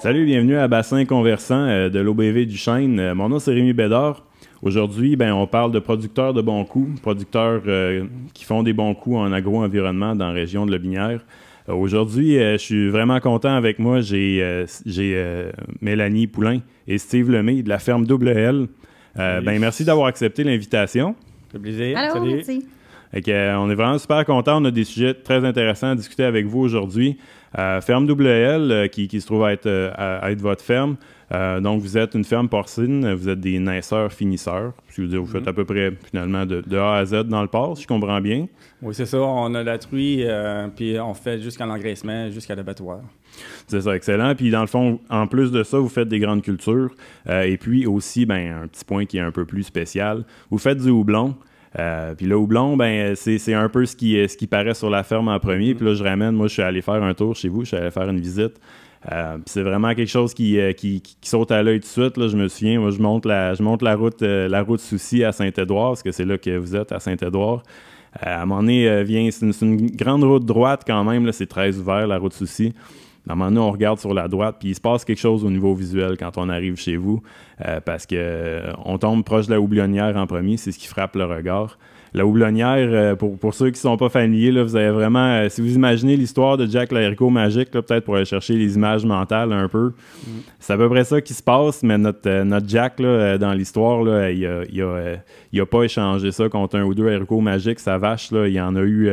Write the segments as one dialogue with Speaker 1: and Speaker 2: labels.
Speaker 1: Salut, bienvenue à Bassin Conversant euh, de l'OBV du Chêne. Euh, mon nom c'est Rémi Bédard. Aujourd'hui, ben, on parle de producteurs de bons coups, producteurs euh, qui font des bons coups en agro-environnement dans la région de binière. Aujourd'hui, je suis vraiment content avec moi. J'ai Mélanie Poulain et Steve Lemay de la ferme WL. ben, merci d'avoir accepté l'invitation. C'est plaisir. Allô, merci. on est vraiment super content. On a des sujets très intéressants à discuter avec vous aujourd'hui. Euh, ferme WL, euh, qui, qui, se trouve à être, euh, votre ferme, donc, vous êtes une ferme porcine, vous êtes des naisseurs finisseurs. Je vous, dire, vous faites mhm. à peu près, finalement, de, A à Z dans le port, si je comprends bien.
Speaker 2: Oui, c'est ça. On a la truie, puis on fait jusqu'à l'engraissement, jusqu'à l'abattoir.
Speaker 1: C'est ça, excellent. Puis, dans le fond, en plus de ça, vous faites des grandes cultures. et puis aussi, ben, un petit point qui est un peu plus spécial, vous faites du houblon. Euh, puis le houblon, ben, c'est un peu ce qui, ce qui paraît sur la ferme en premier. Puis là, je ramène, moi, je suis allé faire un tour chez vous, je suis allé faire une visite. Euh, c'est vraiment quelque chose euh, qui, qui, saute à l'œil tout de suite. Là, je me souviens, moi, je monte la, route, la route Souci à Saint-Édouard, parce que c'est là que vous êtes, à Saint-Édouard. à un moment donné, vient, c'est une, grande route droite quand même, c'est très ouvert, la route Souci à un moment donné, on regarde sur la droite, puis il se passe quelque chose au niveau visuel quand on arrive chez vous, euh, parce qu'on euh, tombe proche de la houblonnière en premier, c'est ce qui frappe le regard. La houblonnière, euh, pour, ceux qui ne sont pas familiers, là, vous avez vraiment, si vous imaginez l'histoire de Jack l'haricot magique, peut-être pour aller chercher les images mentales un peu, c'est à peu près ça qui se passe, mais notre, Jack, dans l'histoire, il n'a il a, a pas échangé ça contre un ou deux haricots magiques, sa vache, là, il en a eu...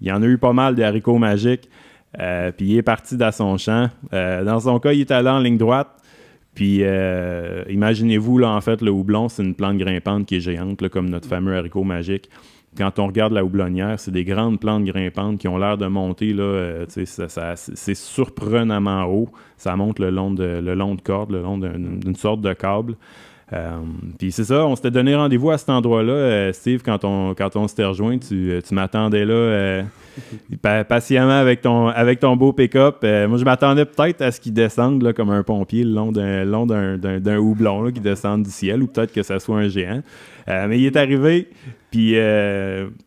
Speaker 1: il y en a eu pas mal de haricots magiques. Euh, puis il est parti dans son champ. Euh, dans son cas, il est allé en ligne droite. Puis euh, imaginez-vous, là, en fait, le houblon, c'est une plante grimpante qui est géante, comme notre fameux haricot magique. Quand on regarde la houblonnière, c'est des grandes plantes grimpantes qui ont l'air de monter, là, ça, c'est surprenamment haut. Ça monte le long de, le long de cordes, le long d'une sorte de câble. Euh, puis c'est ça, on s'était donné rendez-vous à cet endroit-là. Euh, Steve, quand on, quand s'était rejoint, tu, euh, m'attendais là patiemment avec ton, avec ton beau pick-up. moi, je m'attendais peut-être à ce qu'il descende là, comme un pompier le long d'un, houblon qui descende du ciel ou peut-être que ça soit un géant. mais il est arrivé, puis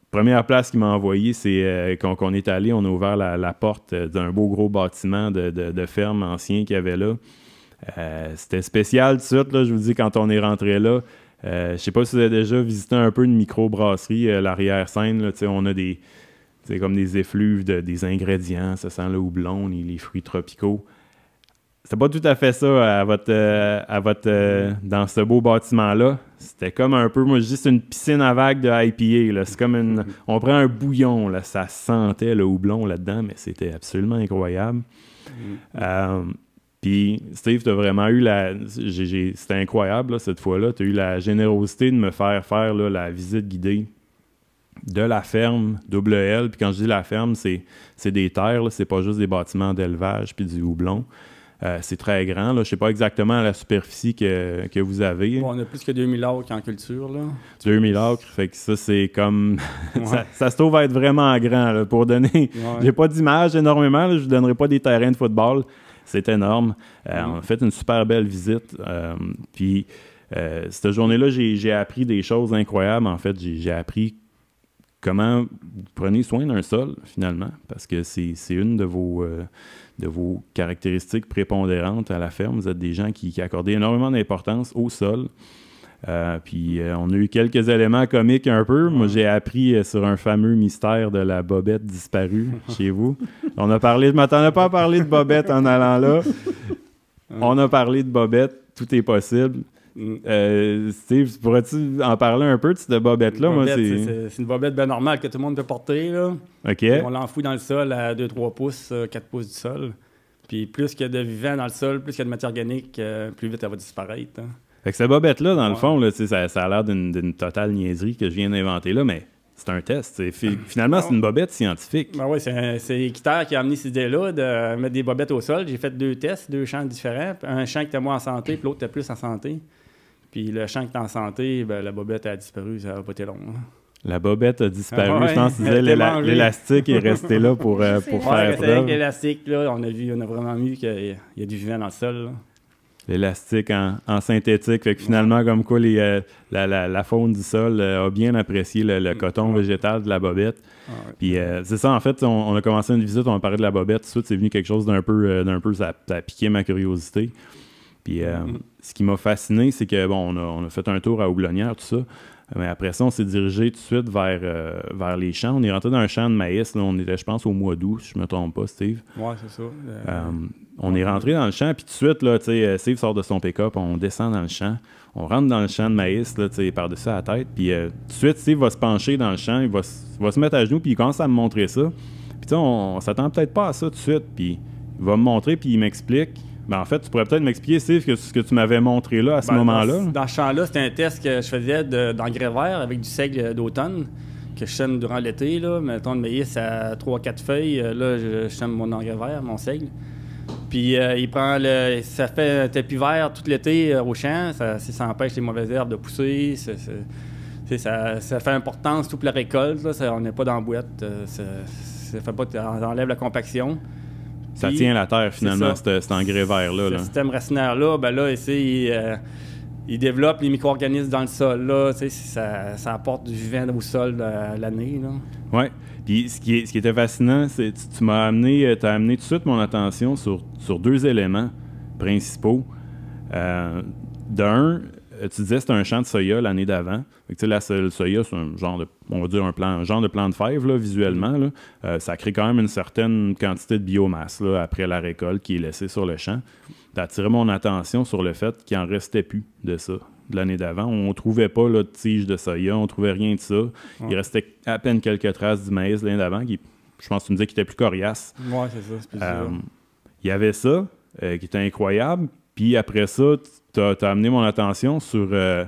Speaker 1: première place qu'il m'a envoyé, c'est qu'on est allé, on a ouvert la, porte d'un beau gros bâtiment de ferme ancien qu'il y avait là. Euh, c'était spécial tout de suite, là, je vous dis, quand on est rentré là. Euh, je sais pas si vous avez déjà visité un peu une microbrasserie, brasserie euh, l'arrière-scène. On a des comme des effluves de, des ingrédients, ça sent le houblon, les, les fruits tropicaux. C'était pas tout à fait ça à votre, à votre, dans ce beau bâtiment-là. C'était comme un peu, moi juste une piscine à vagues de IPA. C'est comme une. On prend un bouillon, là, ça sentait le houblon là-dedans, mais c'était absolument incroyable. Mm. Puis, Steve, t'as vraiment eu la. C'était incroyable, cette fois-là. Tu as eu la générosité de me faire faire la visite guidée de la ferme WL. Puis, quand je dis la ferme, c'est des terres, c'est pas juste des bâtiments d'élevage puis du houblon. Euh, c'est très grand. Je sais pas exactement la superficie que, vous avez. on a plus que 2000 acres en culture. Là. 2000 acres, fait que ça, c'est comme... ça, se trouve être vraiment grand pour donner... J'ai pas d'image énormément, je ne vous donnerai pas des terrains de football, c'est énorme. En euh, mhm. On a fait une super belle visite. Euh, puis, euh, cette journée-là, j'ai appris des choses incroyables. En fait, j'ai appris comment prenez soin d'un sol, finalement, parce que c'est une de vos, caractéristiques prépondérantes à la ferme. Vous êtes des gens qui, qui accordent énormément d'importance au sol. Euh, puis euh, on a eu quelques éléments comiques un peu. Moi, j'ai appris euh, sur un fameux mystère de la bobette disparue chez vous. On a parlé, je m'attendais pas à parler de bobette en allant là. On a parlé de bobette, tout est possible. Mm. Steve, pourrais-tu en parler un peu de cette bobette-là? c'est
Speaker 2: une bobette bien normale que tout le monde peut porter. Là. On l'enfouit dans le sol à 2-3 pouces, 4 pouces du sol. Puis plus qu'il y a de vivant dans le sol, plus qu'il y a de matière organique, plus vite elle va disparaître. Hein.
Speaker 1: Fait que cette bobette-là, dans le fond, là, ça, a l'air d'une totale niaiserie que je viens d'inventer là, mais c'est un test. Ah. Finalement, c'est une ah. bobette scientifique.
Speaker 2: Ben oui, c'est Équiterre qui a amené cette idée-là de mettre des bobettes au sol. J'ai fait deux tests, deux champs différents. Un champ qui était moins en santé, puis l'autre était plus en santé. Puis le champ qui était en santé, ben, la bobette a disparu, ça n'a pas été long. Hein.
Speaker 1: La bobette a disparu. Ah je pense que l'élastique est resté là pour, euh, faire.
Speaker 2: L'élastique, on a vu, on a vraiment vu qu'il y, a du vivant dans le sol.
Speaker 1: L'élastique en, synthétique. Fait finalement, comme quoi euh, la, faune du sol euh, a bien apprécié le, mm. coton végétal de la bobette. Ah, Puis euh, c'est ça, en fait, on, a commencé une visite, on a parlé de la bobette. Tout de suite, c'est venu quelque chose d'un peu, d'un peu ça, a piqué ma curiosité. Puis mm-hmm. ce qui m'a fasciné, c'est que, bon, on a, fait un tour à Oublonnière, tout ça. Mais après ça, on s'est dirigé tout de suite vers, euh, vers les champs. On est rentré dans un champ de maïs. Là, on était, je pense, au mois d'août, si je me trompe pas, Steve. Ouais, c'est ça. Euh, euh, on est rentré dans le champ, puis tout de suite, là, Steve sort de son pick-up, on descend dans le champ, on rentre dans le champ de maïs, par-dessus la tête, puis tout de suite, Steve va se pencher dans le champ, il va, se mettre à genoux, puis il commence à me montrer ça. Puis on, on s'attend peut-être pas à ça tout de suite, puis il va me montrer, puis il m'explique. Ben, en fait, tu pourrais peut-être m'expliquer, Steve, ce que tu m'avais montré là, à ce ben, moment-là.
Speaker 2: Dans, ce champ-là, c'était un test que je faisais d'engrais vert avec du seigle d'automne que je sème durant l'été. Mettons de maïs a 3-4 feuilles. Euh, là, je, je mon engrais vert, mon seigle. Puis euh, il prend le, ça fait un tapis vert tout l'été euh, au champ. Ça, empêche les mauvaises herbes de pousser. Ça, fait importance toute la récolte. on n'est pas dans la boîte. ça, fait pas, enlève la compaction. Ça tient la terre finalement,
Speaker 1: cet, engrais vert-là. Ce
Speaker 2: système racinaire-là, ben là, euh, il, développe les micro-organismes dans le sol. Là, ça, ça apporte du vivant au sol l'année.
Speaker 1: Oui. ce qui, était fascinant, c'est tu, tu m'as amené, euh, as amené tout de suite mon attention sur, sur deux éléments principaux. Euh, d'un, euh, tu disais c'était un champ de soya l'année d'avant. la le soya, c'est un genre de, on va dire un plan, genre de plan de fève là, visuellement. Mm-hmm. Euh, ça crée quand même une certaine quantité de biomasse après la récolte qui est laissée sur le champ. T'as attiré mon attention sur le fait qu'il en restait plus de ça de l'année d'avant. On trouvait pas de tige de soya, on trouvait rien de ça. Il restait à peine quelques traces du maïs l'année d'avant. Qui, je pense que tu me disais qu'il était plus coriace. Oui, c'est ça. Euh, il y avait ça, qui était incroyable. Puis après ça, tu as, amené mon attention sur. Euh,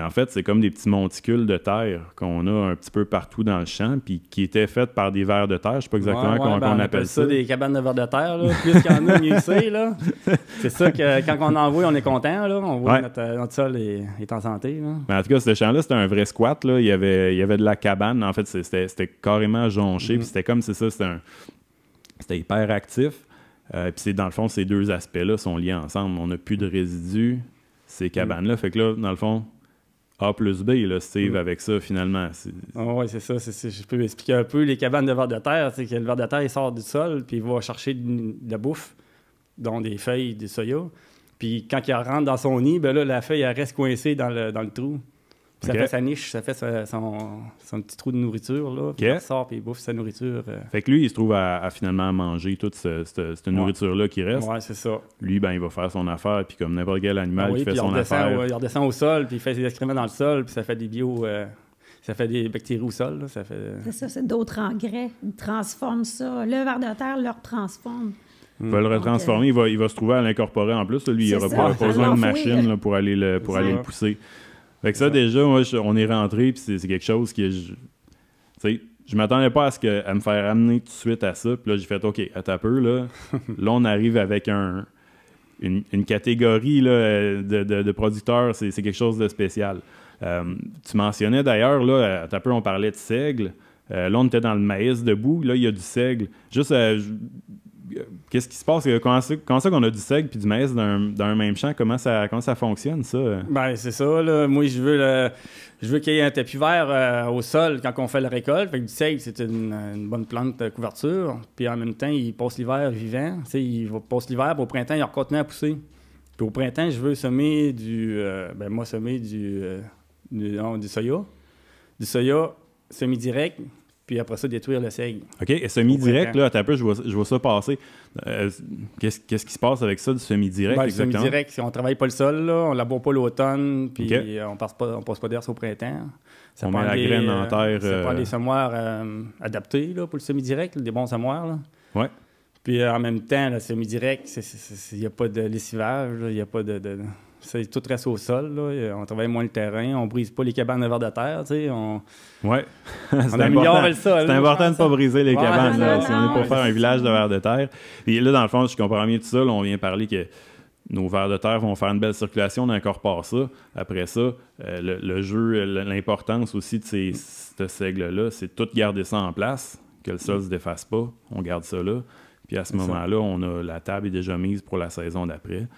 Speaker 1: en fait, c'est comme des petits monticules de terre qu'on a un petit peu partout dans le champ, puis qui étaient faits par des vers de terre. Je sais pas exactement comment ben, on, appelle ça. des
Speaker 2: cabanes de vers de terre. Là. Plus qu'il y en a, mieux c'est. C'est ça que quand on en voit, on est content. Là. On voit que notre, sol est, en santé. Là.
Speaker 1: en tout cas, ce champ-là, c'était un vrai squat. Là. Il, y avait, il y avait de la cabane. En fait, c'était, carrément jonché, mm-hmm. puis c'était comme, c'est ça, c'était hyper actif. Euh, puis dans le fond, ces deux aspects-là sont liés ensemble. On n'a plus de résidus, ces mm. cabanes-là. Fait que là, dans le fond, A plus B, Steve, mm. avec ça, finalement.
Speaker 2: Ah oui, c'est ça. je peux expliquer un peu les cabanes de verre de terre. C'est que le verre de terre, il sort du sol, puis il va chercher de la bouffe, dont des feuilles, du soya. Puis quand il rentre dans son nid, ben là, la feuille, elle reste coincée dans le trou. Ça fait sa niche, ça fait son, petit trou de nourriture, là. Puis il sort, puis il bouffe sa nourriture. Euh.
Speaker 1: Fait que lui, il se trouve à, finalement manger toute cette, nourriture-là qui reste. Ouais, c'est ça. Lui, ben, il va faire son affaire, puis comme n'importe quel animal, ah il fait son affaire.
Speaker 2: il redescend au sol, puis il fait ses excréments dans le sol, puis ça fait des bio... Euh, ça fait des bactéries au sol. ça fait... Euh.
Speaker 3: C'est ça, c'est d'autres engrais. Ils transforment ça. Le ver de terre leur transforme. Il va le retransformer,
Speaker 1: il, va, se trouver à l'incorporer en plus. lui, il n'aura pas, besoin de machine pour aller, pour aller le pousser. Fait que ça, déjà, moi, on est rentré, puis c'est, quelque chose que je. Tu sais, je m'attendais pas à ce que, me faire amener tout de suite à ça. Puis là, j'ai fait, OK, à ta peu, là. là, on arrive avec un, une, catégorie de, producteurs. C'est, quelque chose de spécial. Euh, tu mentionnais d'ailleurs, là, à peu, on parlait de seigle. Euh, là, on était dans le maïs debout. Là, il y a du seigle. Juste, euh, qu'est-ce qui se passe? Euh, comment ça, qu'on a du seigle puis du maïs dans un, même champ? Comment ça, ça fonctionne, ça?
Speaker 2: Ben, c'est ça, là. Moi, je veux veux qu'il y ait un tapis vert euh, au sol quand on fait la récolte. que du seigle, c'est une, bonne plante de couverture. Puis en même temps, il passe l'hiver vivant. il passe l'hiver, au printemps, il continue à pousser. Puis au printemps, je veux semer du... Euh, ben, moi, semer du, du, soya. Du soya semi-direct, puis après ça, détruire le seigle. OK, Et semi-direct, là,
Speaker 1: un peu, je vois, je vois ça passer. Euh, qu'est-ce qui se passe avec ça, du semi-direct, ben, semi-direct,
Speaker 2: si on travaille pas le sol, là, on laboure pas l'automne, puis euh, on passe pas, on passe pas d'herbe au printemps. on met la des, graine en euh, terre. Ça prend des semoirs adaptés, là, pour le semi-direct, des bons semoirs, là. Ouais. Puis en même temps, le semi-direct, il n'y a pas de lessivage, il n'y a pas de c'est tout reste au sol. Euh, on travaille moins le terrain, on brise pas les cabanes de verre de terre, tu sais. On, C'est important de ne pas briser les cabanes. si on est pour faire un village de verre de terre.
Speaker 1: Et là, dans le fond, je comprends mieux tout ça. on vient parler que nos vers de terre vont faire une belle circulation, on incorpore ça. Après ça, euh, le, jeu, l'importance aussi de ces, cette seigle-là, c'est tout garder ça en place, que le sol ne se défasse pas, on garde ça là. Puis à ce moment-là, on a la table est déjà mise pour la saison d'après.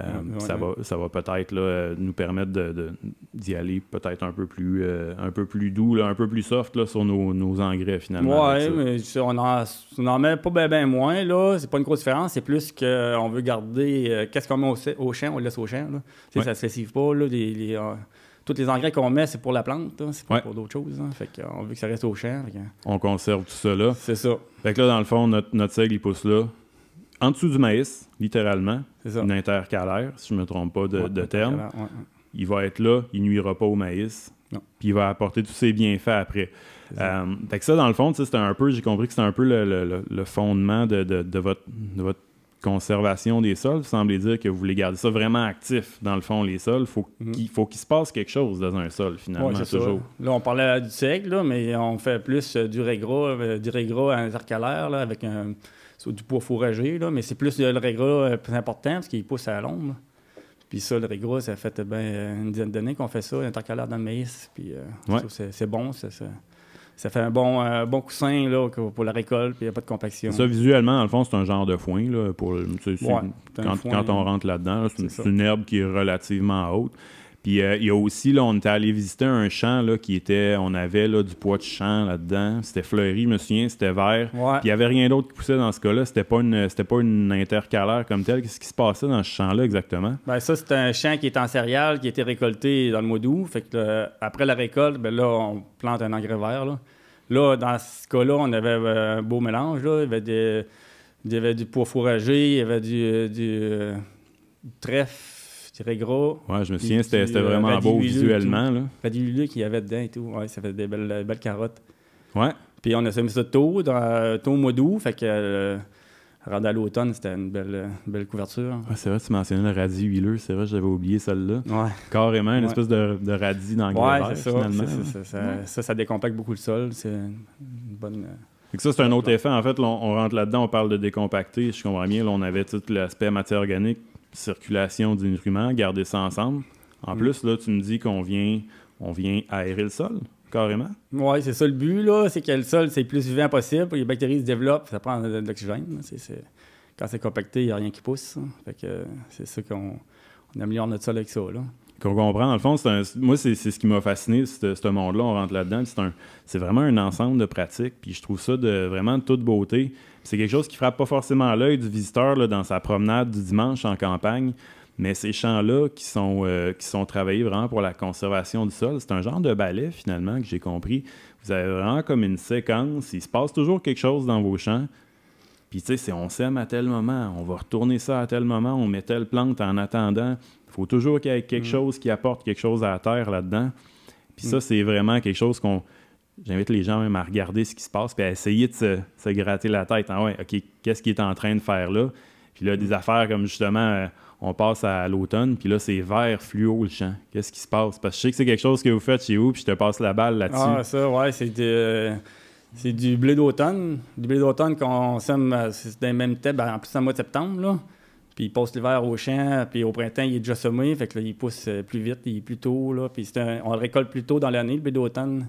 Speaker 1: Euh, ça, Va, peut-être nous permettre de, d'y aller peut-être un peu plus euh, un peu plus doux, un peu plus soft là, sur nos, engrais finalement. Oui,
Speaker 2: mais on, en, met pas bien ben moins. Là. C'est pas une grosse différence. C'est plus qu'on veut garder euh, qu'est-ce qu'on met au, champ, on le laisse au champ. Ça ne se pas. les, tous les engrais qu'on met, c'est pour la plante, hein. c'est pas pour d'autres choses. On hein. fait qu'on veut que ça reste au champ.
Speaker 1: On conserve tout ça C'est ça. Fait là, dans le fond, notre, notre seigle, il pousse là en dessous du maïs, littéralement, une intercalaire, si je ne me trompe pas de, terme. Il va être là, il nuira pas au maïs, puis il va apporter tous ses bienfaits après. Ça. Euh, ça, dans le fond, c'est un peu, j'ai compris que c'est un peu le, fondement de, votre, conservation des sols. Vous semblez dire que vous voulez garder ça vraiment actif, dans le fond, les sols. Faut mm-hmm. Il faut qu'il se passe quelque chose dans un sol, finalement, toujours.
Speaker 2: Là, on parlait euh, du siècle mais on fait plus euh, du régras, du intercalaire, là, avec un du poids fourragé, mais c'est plus le régras euh, plus important parce qu'il pousse à l'ombre. Puis ça, le régras, ça fait euh, ben, euh, une dizaine d'années qu'on fait ça, intercalaire dans le maïs. Puis c'est bon, ça, fait un bon, bon coussin pour la récolte, puis il n'y a pas de compaction. Ça,
Speaker 1: visuellement, dans le fond, c'est un genre de foin. pour, quand, on rentre là-dedans, c'est une, herbe qui est relativement haute. Puis euh, il y a aussi, là, on était allé visiter un champ là, qui était, on avait là, du poids de champ là-dedans. C'était fleuri, je me souviens, c'était vert. il n'y avait rien d'autre qui poussait dans ce cas-là. C'était pas une, pas une intercalaire comme telle. Qu'est-ce qui se passait dans ce champ-là exactement?
Speaker 2: Ben, ça, c'est un champ qui est en céréales, qui a été récolté dans le mois d'août. Fait que euh, après la récolte, ben, là, on plante un engrais vert. Là, dans ce cas-là, on avait euh, un beau mélange. Là. Il, y avait des, du poids fourragé, il y avait du trèfle gros. Ouais, je me souviens, c'était euh, vraiment beau visuellement. Là. lulu qu'il y avait dedans et tout. Ouais, ça faisait des belles, belles carottes. Ouais. Puis on a semé ça tôt, dans, tôt au mois d'août. Fait que euh, à l'automne, c'était une belle, belle couverture.
Speaker 1: c'est vrai, tu mentionnais le radis huileux. C'est vrai, j'avais oublié celle-là. Ouais. Carrément, une espèce de, de radis dans le ouais, vert, ça,
Speaker 2: Ça, ça, ça, décompacte beaucoup le sol. C'est une bonne. Euh,
Speaker 1: ça, c'est un autre effet. En fait, on, rentre là-dedans, on parle de décompacter. Je comprends bien. on avait tout l'aspect matière organique circulation du nutriment, garder ça ensemble. En mm. plus, là, tu me dis qu'on vient, on vient aérer le sol, carrément.
Speaker 2: Oui, c'est ça le but, là. C'est que le sol, c'est le plus vivant possible. Les bactéries se développent, ça prend de, l'oxygène. Quand c'est compacté, il n'y a rien qui pousse. Fait que c'est ça qu'on améliore notre sol avec ça,
Speaker 1: qu'on comprend, dans le fond, moi, c'est ce qui m'a fasciné, ce monde-là, on rentre là-dedans, c'est vraiment un ensemble de pratiques, puis je trouve ça de vraiment toute beauté. C'est quelque chose qui frappe pas forcément l'œil du visiteur dans sa promenade du dimanche en campagne, mais ces champs-là qui, sont euh, qui sont travaillés vraiment pour la conservation du sol, c'est un genre de ballet, finalement, que j'ai compris. Vous avez vraiment comme une séquence, il se passe toujours quelque chose dans vos champs, puis tu sais, on sème à tel moment, on va retourner ça à tel moment, on met telle plante en attendant. Il faut toujours qu'il y ait quelque mm. chose qui apporte quelque chose à la terre là-dedans. Puis ça, mm. c'est vraiment quelque chose qu'on. J'invite les gens même à regarder ce qui se passe, puis à essayer de se, gratter la tête. Ah ouais, OK, qu'est-ce qu'il est en train de faire là? Puis là, des mm. affaires comme justement, euh, on passe à l'automne, puis là, c'est vert fluo le champ. Qu'est-ce qui se passe? Parce que je sais que c'est quelque chose que vous faites chez vous, puis je te passe la balle là-dessus. Ah,
Speaker 2: ça, ouais, c'est euh, c'est du blé d'automne. Du blé d'automne qu'on sème, euh, c'est dans même mêmes ben, en plus, en mois de septembre, Puis il passe l'hiver au champ, puis au printemps, il est déjà semé, fait que il pousse euh, plus vite, il est plus tôt, là. Puis on le récolte plus tôt dans l'année, le blé d'automne.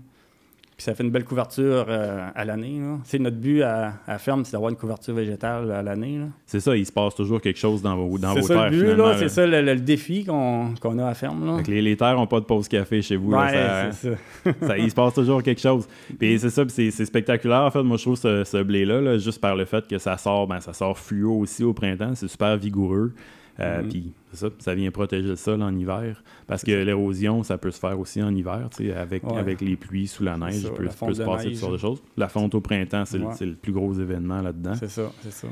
Speaker 2: Puis ça fait une belle couverture euh, à l'année. C'est notre but à, à ferme, c'est d'avoir une couverture végétale à l'année.
Speaker 1: C'est ça, il se passe toujours quelque chose dans vos, dans vos ça, terres. C'est
Speaker 2: ça le, défi qu'on a à ferme. Là.
Speaker 1: Les, terres n'ont pas de pause café chez vous. Ouais, c'est ça, il se passe toujours quelque chose. Puis c'est ça, c'est spectaculaire. En fait, moi, je trouve ce, blé-là, juste par le fait que ça sort, ben, ça sort fluo aussi au printemps. C'est super vigoureux. Euh, mm-hmm. ça, ça vient protéger le sol en hiver. Parce que l'érosion, ça peut se faire aussi en hiver, avec, avec les pluies, sous la neige, ça, peut, se passer toutes sortes de choses. La fonte au printemps, c'est le, plus gros événement là-dedans. C'est ça, c'est ça.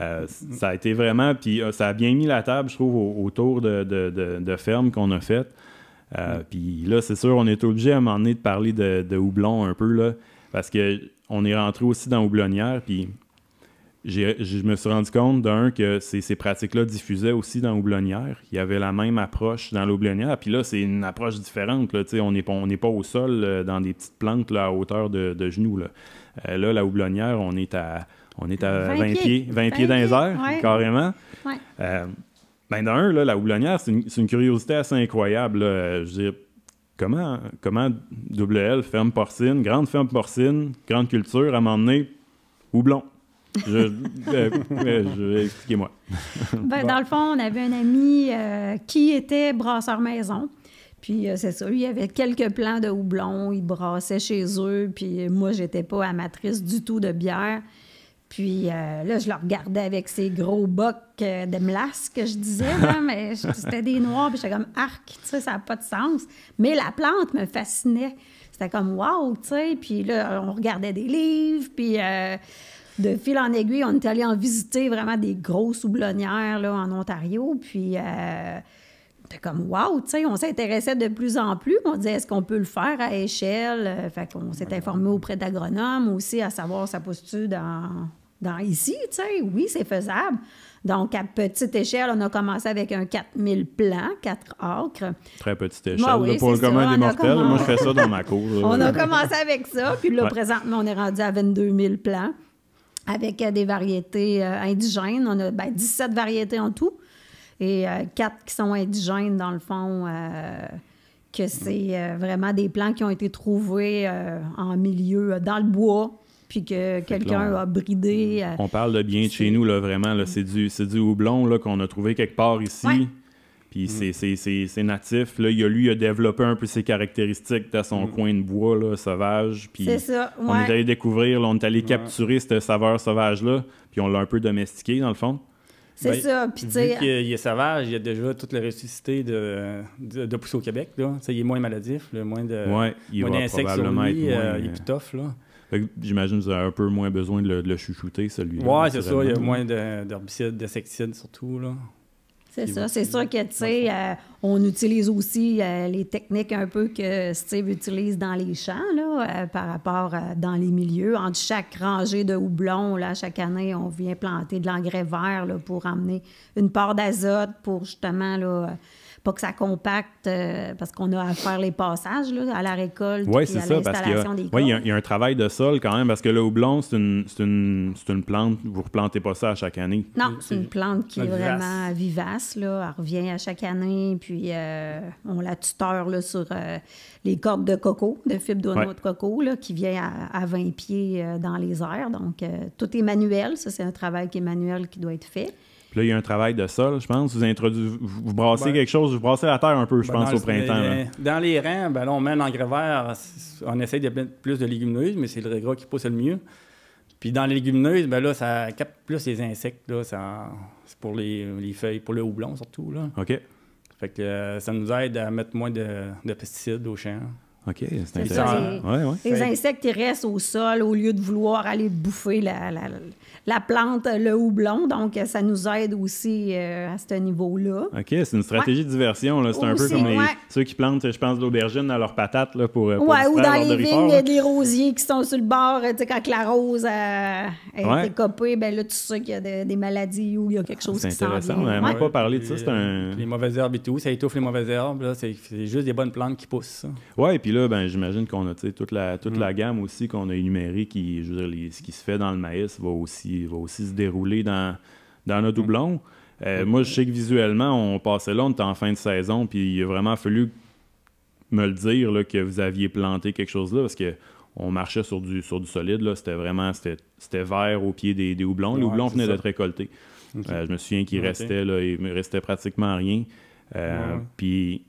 Speaker 1: Euh, mm-hmm. ça a été vraiment, puis euh, ça a bien mis la table, je trouve, autour de, fermes qu'on a faites. Euh, mm. Puis là, c'est sûr, on est obligé à un moment donné de parler de, houblon un peu, là, parce qu'on est rentré aussi dans houblonnière, puis je me suis rendu compte d'un que ces, pratiques-là diffusaient aussi dans l'Oublonnière. Il y avait la même approche dans l'Oublonnière. Puis là, c'est une approche différente. on n'est on pas au sol euh, dans des petites plantes à hauteur de, genoux. Euh, là. la Houblonnière, on est à, on est à 20, pieds, 20 pieds dans les airs, carrément. Euh, ben, d'un, la Houblonnière, c'est une, curiosité assez incroyable. Je veux dire, comment, comment WL, ferme porcine, grande ferme porcine, grande culture, à un moment donné, houblon je, vais euh, je moi ben, dans le
Speaker 3: fond, on avait un ami euh, qui était brasseur maison. Puis euh, c'est ça, il avait quelques plants de houblon, il brassait chez eux. Puis moi, j'étais pas amatrice du tout de bière. Puis là, je le regardais avec ses gros bocs de melasse que je disais, mais c'était des noirs, puis j'étais comme arc, tu sais, ça n'a pas de sens. Mais la plante me fascinait. C'était comme wow, tu sais. Puis là, on regardait des livres, puis de fil en aiguille, on est allé en visiter vraiment des grosses soublonnières en Ontario. Puis, euh, comme, wow, tu sais, on s'intéressait de plus en plus. On disait, est-ce qu'on peut le faire à échelle? Euh, fait qu'on s'est informé auprès d'agronomes aussi à savoir, ça posture dans, dans ici? Tu sais, oui, c'est faisable. Donc, à petite échelle, on a commencé avec un 4000 plants, 4 acres.
Speaker 1: Très petite bah échelle. pour le commun des mortels, moi, je fais ça dans ma cour. on a commencé
Speaker 3: avec ça, puis là, présentement, on est rendu à 22 000 plants avec euh, des variétés euh, indigènes. On a 17 ben, variétés en tout et 4 euh, qui sont indigènes, dans le fond, que c'est vraiment des plants qui ont été trouvés en milieu, dans le bois, puis que quelqu'un a bridé. On
Speaker 1: parle de bien de chez nous, là, vraiment. Là, c'est du, du houblon qu'on a trouvé quelque part ici. Puis mm. c'est natif. Là, il a, lui, il a développé un peu ses caractéristiques dans son mm. coin de bois là, sauvage. Puis ça, On est allé découvrir, on est allé capturer cette saveur sauvage-là. Puis on l'a un peu domestiqué, dans le fond.
Speaker 2: C'est ben, ça. Puis, tu sais. est, est sauvage, il a déjà toute la ressuscité de, de, pousser au Québec. Là. il est moins maladif, le moins d'insectes ouais, moins probablement sur lui, être moins... Euh, il est euh, plus tough.
Speaker 1: Là. J'imagine que vous avez un peu moins besoin de le, chouchouter, celui-là. Oui, c'est ça. Il y a moins
Speaker 2: d'herbicides, d'insecticides, surtout. Là.
Speaker 3: C'est ça. C'est sûr que, tu sais, euh, on utilise aussi euh, les techniques un peu que Steve utilise dans les champs, là, euh, par rapport dans les milieux. Entre chaque rangée de houblon, là, chaque année, on vient planter de l'engrais vert là, pour amener une part d'azote pour justement là, pas que ça compacte, euh, parce qu'on a à faire les passages à la récolte ouais, à ça, l'installation des Oui, il
Speaker 1: y, a un travail de sol quand même, parce que le houblon, c'est une, plante, vous ne replantez pas ça à chaque année.
Speaker 3: Non, c'est une plante qui est vraiment vivace, là, elle revient à chaque année, puis euh, on la tuteur là, sur euh, les cordes de coco, de fibres d'oignons de coco, qui vient à 20 pieds dans les airs. Donc, tout est manuel, ça c'est un travail qui est manuel qui doit être fait.
Speaker 1: Puis là, il y a un travail de sol, je pense. Vous introduisez, vous brassez ben, quelque chose, vous brassez la terre un peu, je ben, pense, au printemps.
Speaker 2: dans les rangs, ben là, on met un engrais vert, on essaye de mettre plus de légumineuses, mais c'est le régras qui pousse le mieux. Puis dans les légumineuses, ben là, ça capte plus les insectes, c'est pour les, feuilles, pour le houblon surtout, là. OK. Fait que euh, ça nous aide à mettre moins de, de pesticides au champ. OK, c'est intéressant. les, insectes,
Speaker 3: ils restent au sol au lieu de vouloir aller bouffer la, plante, le houblon. Donc, ça nous aide aussi euh, à ce niveau-là.
Speaker 1: OK, c'est une stratégie de diversion. C'est un peu comme ceux qui plantent, je pense, de l'aubergine dans leurs patates là, pour, euh, pour ou dans les vignes, il y a des
Speaker 3: rosiers qui sont sur le bord. Tu sais, quand la rose a, été copée, ben là, tu sais qu'il y a des maladies ou il y a quelque chose qui s'en vient. On n'a pas parlé de ça.
Speaker 2: Euh, les mauvaises herbes et tout, ça étouffe les mauvaises herbes. C'est juste des bonnes plantes qui poussent. Oui, et puis là, ben, j'imagine qu'on a toute la, toute la mm. gamme
Speaker 1: aussi qu'on a énumérée, qui, ce qui se fait dans le maïs va aussi, va aussi se dérouler dans, dans nos doublon mm. euh, mm. Moi, je sais que visuellement, on passait là, on était en fin de saison, puis il a vraiment fallu me le dire là, que vous aviez planté quelque chose là, parce que on marchait sur du, sur du solide. Là. C'était vraiment c'était, vert au pied des, des houblons. les houblons venaient d'être récoltés. Euh, je me souviens qu'il restait, là, il restait pratiquement rien. Euh, puis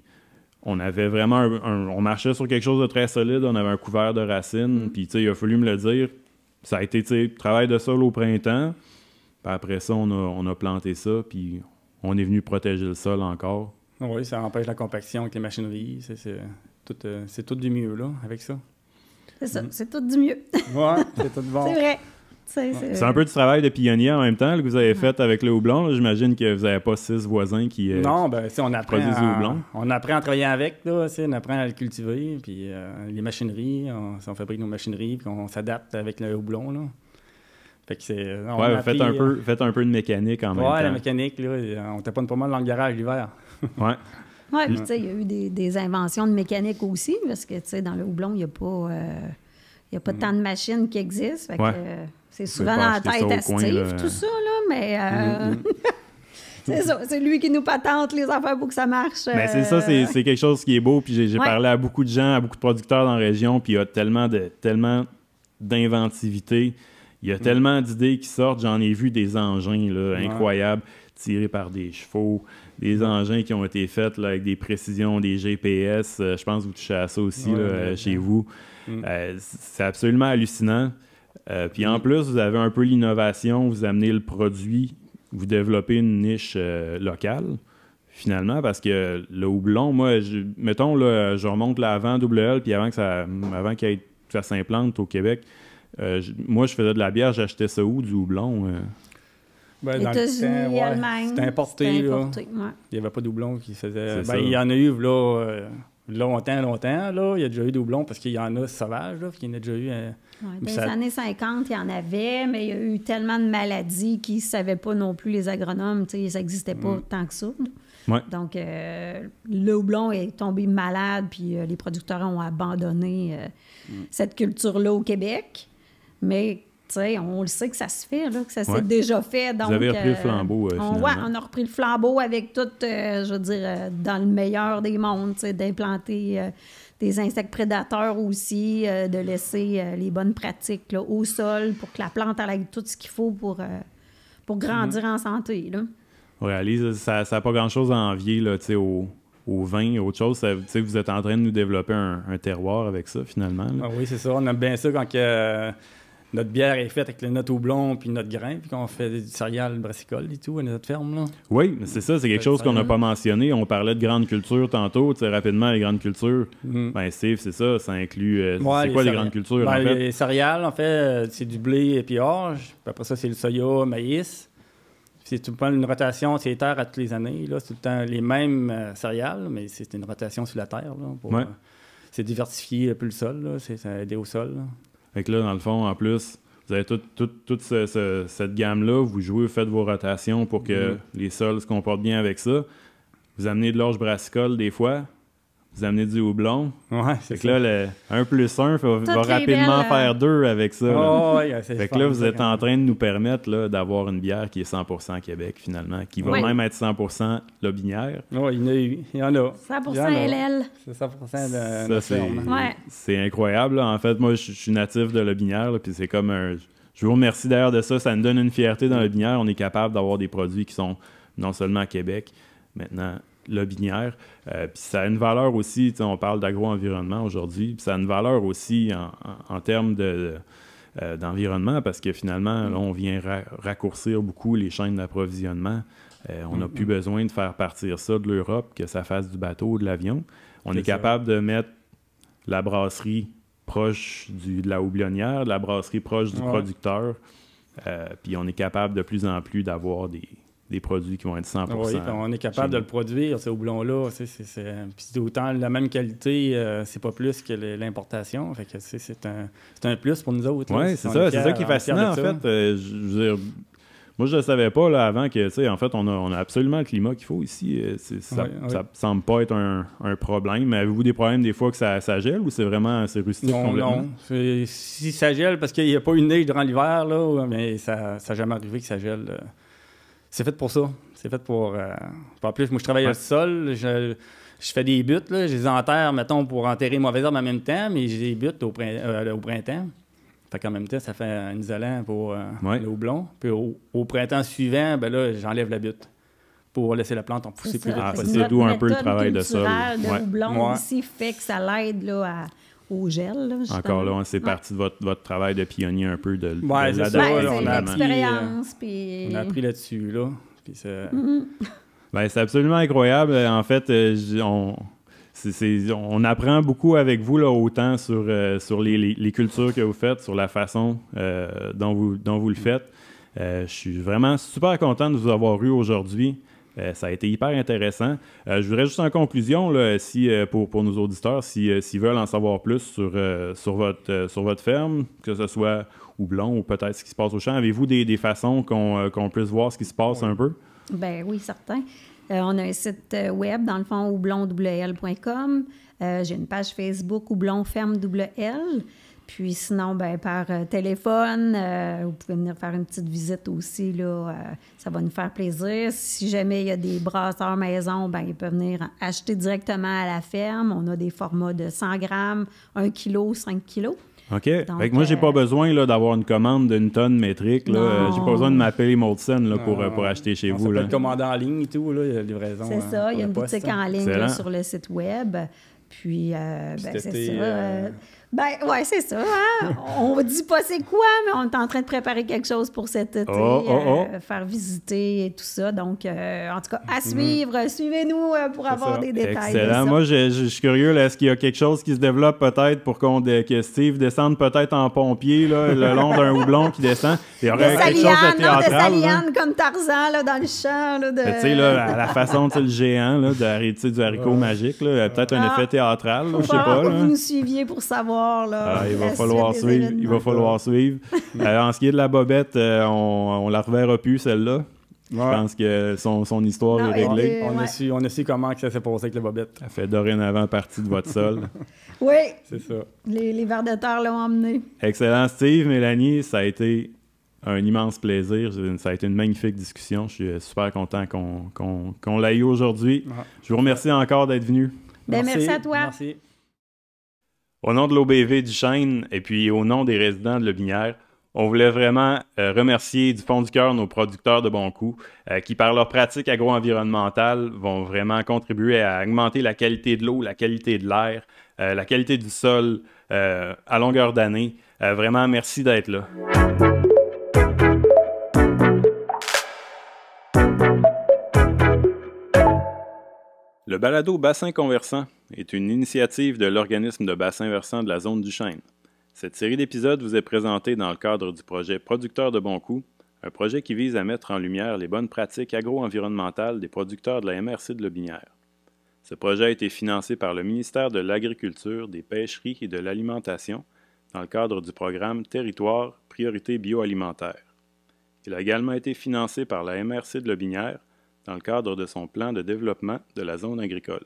Speaker 1: on avait vraiment on marchait sur quelque chose de très solide, on avait un couvert de racines, mm. tu puis il a fallu me le dire. Ça a été travail de sol au printemps. après ça, on a, planté ça, puis on est venu protéger le sol encore.
Speaker 2: Ah oui, ça empêche la compaction avec les machineries. C'est euh, tout, du mieux, là, avec ça.
Speaker 3: C'est ça, mm. c'est tout du mieux. ouais, c'est tout bon. C'est vrai. C'est un euh, peu
Speaker 1: du travail de pionnier en même temps que vous avez fait avec le houblon. J'imagine que vous n'avez pas six voisins qui euh, non,
Speaker 3: ben, on apprend
Speaker 2: On apprend à travailler avec, là, on apprend à le cultiver, puis euh, les machineries, on, fabrique nos machineries, puis on s'adapte avec le houblon. Là. Fait que c'est. Ouais, faites, un peu, un peu de mécanique en même temps. Ouais, la mécanique, là, on taponne pas mal dans le garage l'hiver. ouais.
Speaker 3: Oui, puis tu sais, il y a eu des, inventions de mécanique aussi, parce que tu sais, dans le houblon, il n'y a pas. Il n'y a pas tant mhm. de machines qui existent. Euh, c'est souvent dans la tête à tout ça, là, mais... Euh, mhm, mhm. c'est lui qui nous patente les affaires pour que ça marche. Ben, c'est ça, euh. c'est
Speaker 1: quelque chose qui est beau. Puis j'ai parlé à beaucoup de gens, à beaucoup de producteurs dans la région, puis il y a tellement de tellement d'inventivité. Il y a tellement d'idées qui sortent. J'en ai vu des engins là, incroyables tirés par des chevaux, des engins qui ont été faits avec des précisions, des GPS. je pense que vous touchez à ça aussi chez vous. Mm. Euh, c'est absolument hallucinant. Euh, puis en mm. plus, vous avez un peu l'innovation, vous amenez le produit, vous développez une niche euh, locale finalement, parce que le houblon, moi, mettons, là, je remonte l'avant WL, puis avant que ça, avant qu ça s'implante au Québec, moi, je faisais de la bière, j'achetais ça où, du houblon?
Speaker 2: Ben, importé. Il n'y avait pas de houblon qui faisait. Ben, il y en a eu, là longtemps, longtemps. Là. Il y a déjà eu des houblons parce qu'il y en a sauvages, là, qu'il y en a déjà eu. Euh,
Speaker 3: dans les années 50, il y en avait, mais il y a eu tellement de maladies qu'ils ne savaient pas non plus les agronomes. Ça n'existait pas mm. tant que ça. Donc, euh, le houblon est tombé malade, puis euh, les producteurs ont abandonné mm. cette culture-là au Québec. Mais on le sait que ça se fait, que ça s'est déjà fait. Donc, Vous avez repris le euh, flambeau, euh, on, on a repris le flambeau avec tout, euh, je veux dire, dans le meilleur des mondes, d'implanter des insectes prédateurs aussi, de laisser les bonnes pratiques au sol pour que la plante ait tout ce qu'il faut pour, pour grandir mm-hmm. en santé. Là.
Speaker 1: On réalise, ça n'a pas grand-chose à envier là, au, au vin, autre chose. Ça, vous êtes en train de nous développer un, terroir avec ça, finalement.
Speaker 2: Ah oui, c'est ça. On a bien ça quand notre bière est faite avec le au houblon puis notre grain, puis qu'on fait du céréales brassicoles et tout à notre ferme. Là.
Speaker 1: Oui, c'est ça, c'est quelque chose qu'on n'a pas mentionné. On parlait de grandes cultures tantôt, tu sais, rapidement, les grandes cultures. Mm. Ben, Steve, c'est ça, ça inclut. Euh, c'est quoi les, grandes cultures en ben, fait?
Speaker 2: Les céréales, en fait, euh, c'est du blé et puis orge. Puis après ça, c'est le soya, maïs. C'est tout le temps une rotation sur les terres à toutes les années. C'est tout le temps les mêmes euh, céréales, mais c'est une rotation sur la terre. Là, pour, c'est diversifier un peu le sol, c'est aider au sol.
Speaker 1: Fait que là, dans le fond, en plus, vous avez toute cette gamme-là. Vous jouez, faites vos rotations pour que mhm. les sols se comportent bien avec ça. Vous amenez de l'orge brassicole des fois vous amenez du houblon. Ouais, c'est que là, 1 plus 1 va rapidement euh, faire 2 avec ça. Oh, fait que là, vous êtes en train de nous permettre d'avoir une bière qui est 100% Québec, finalement, qui va même être 100% Lobinière.
Speaker 2: Oui, il y en a. 100% LL. C'est 100% de hein.
Speaker 1: C'est incroyable. En fait, moi, je, suis natif de Lobinière, puis c'est comme un... Je vous remercie d'ailleurs de ça. Ça nous donne une fierté dans Lobinière. On est capable d'avoir des produits qui sont non seulement à Québec, maintenant lobinière. Euh, puis ça a une valeur aussi, on parle d'agro-environnement aujourd'hui, puis ça a une valeur aussi en, termes de, euh, d'environnement parce que finalement, là, on vient raccourcir beaucoup les chaînes d'approvisionnement. Euh, on n'a plus besoin de faire partir ça de l'Europe, que ça fasse du bateau ou de l'avion. On est, capable de mettre la brasserie proche de la houblonnière, la brasserie proche du producteur. puis on est capable de plus en plus d'avoir des, des produits qui vont être 100 ah Oui, on est
Speaker 2: capable de le produire, au boulon-là. Euh, c'est autant la même qualité, euh, c'est pas plus que l'importation. c'est un, plus pour nous autres. Oui, c'est ça, qui est fascinant, en fait.
Speaker 1: Euh, moi, je ne savais pas là, avant que, tu en fait, on a, on a, absolument le climat qu'il faut ici. Ça ne semble pas être un, un problème. Avez-vous des problèmes des fois que ça, ça gèle ou c'est vraiment rustique non, Non,
Speaker 2: si ça gèle parce qu'il n'y a pas une neige durant l'hiver, là, mais ça n'a jamais arrivé que ça gèle c'est fait pour ça. C'est fait pour. Euh, en plus, moi, je travaille le sol. Je, fais des buts. Je les enterre, mettons, pour enterrer mauvaise herbe en même temps, mais j'ai des buts euh, au, printemps. Fait qu'en même temps, ça fait un isolant pour euh, le houblon. Puis au, printemps suivant, ben là, j'enlève la butte pour laisser la plante en
Speaker 3: pousser plus vite. Ah, c'est d'où un peu le travail de sol. Le houblon aussi fait que ça l'aide à gel. Encore là, c'est parti
Speaker 1: de votre, travail de pionnier un peu de, ouais, on, a appris, là-dessus, mm-hmm. ben, c'est absolument incroyable. Euh, en fait, euh, on... apprend beaucoup avec vous, là, autant sur, euh, sur les, cultures que vous faites, sur la façon dont, vous, dont vous le faites. je suis vraiment super content de vous avoir eu aujourd'hui. Euh, ça a été hyper intéressant. Euh, je voudrais juste en conclusion, si, euh, pour, pour, nos auditeurs, s'ils veulent en savoir plus sur, sur, votre, sur votre ferme, que ce soit houblon ou peut-être ce qui se passe au champ, avez-vous des, des, façons qu'on puisse voir ce qui se passe un peu?
Speaker 3: Ben oui, certain. on a un site web, dans le fond, houblonwl.com. J'ai une page Facebook houblon ferme puis sinon, ben, par euh, téléphone, euh, vous pouvez venir faire une petite visite aussi. Là, euh, ça va nous faire plaisir. Si jamais il y a des brasseurs maison, ben, ils peuvent venir acheter directement à la ferme. On a des formats de 100 grammes, 1 kg, 5 kg. OK.
Speaker 1: Moi, fait que moi, j'ai pas besoin d'avoir une commande d'une tonne métrique. J'ai pas besoin de m'appeler Molson pour, pour
Speaker 2: acheter chez vous. On peut commande en ligne et tout, là, livraison. C'est hein, ça, il y a une boutique en hein. ligne sur
Speaker 3: le site web. Puis, ben, c'est ça. Ben, ouais, c'est ça. Hein. On on dit pas c'est quoi, mais on est en train de préparer quelque chose pour cet été, oh, oh, oh. Euh, faire visiter et tout ça. Donc, euh, en tout cas, à mhm. suivre. Suivez-nous euh, pour avoir des détails. Excellent. Moi,
Speaker 1: je, je, suis curieux. Est-ce qu'il y a quelque chose qui se développe peut-être pour qu'on que Steve descende peut-être en pompier là, le long d'un houblon qui descend? Il y aurait quelque chose de théâtral. de
Speaker 3: comme Tarzan là, dans le champ. Tu sais,
Speaker 1: la façon, le géant là, de, du haricot magique, peut-être un ah. effet théâtral. Je sais pas. Que vous nous
Speaker 3: suiviez pour savoir. Ah, il, va falloir suivre, il va
Speaker 1: falloir suivre. Euh, en ce qui est de la bobette, euh, on, la reverra plus, celle-là. Je pense que son, histoire est réglée. on, a su, comment que ça s'est passé avec la bobette. Elle fait dorénavant partie de votre sol. oui. C'est ça.
Speaker 3: Les, les l'ont emmené.
Speaker 1: Excellent, Steve, Mélanie. Ça a été un immense plaisir. Ça a été une magnifique discussion. Je suis euh, super content qu'on l'ait eu aujourd'hui. Je vous remercie encore d'être venu.
Speaker 2: Ben, merci. merci à toi.
Speaker 1: Au nom de l'OBV du Chêne et puis au nom des résidents de Binière, on voulait vraiment euh, remercier du fond du cœur nos producteurs de bon euh, qui, par leur pratique agro-environnementale, vont vraiment contribuer à augmenter la qualité de l'eau, la qualité de l'air, euh, la qualité du sol à longueur d'année. vraiment, merci d'être là. Le balado bassin conversant est une initiative de l'organisme de bassin versant de la zone du Chêne. Cette série d'épisodes vous est présentée dans le cadre du projet Producteurs de bon coût, un projet qui vise à mettre en lumière les bonnes pratiques agro-environnementales des producteurs de la MRC de Lobinière. Ce projet a été financé par le ministère de l'Agriculture, des Pêcheries et de l'Alimentation dans le cadre du programme Territoire Priorité Bioalimentaire. Il a également été financé par la MRC de Lobinière dans le cadre de son plan de développement de la zone agricole.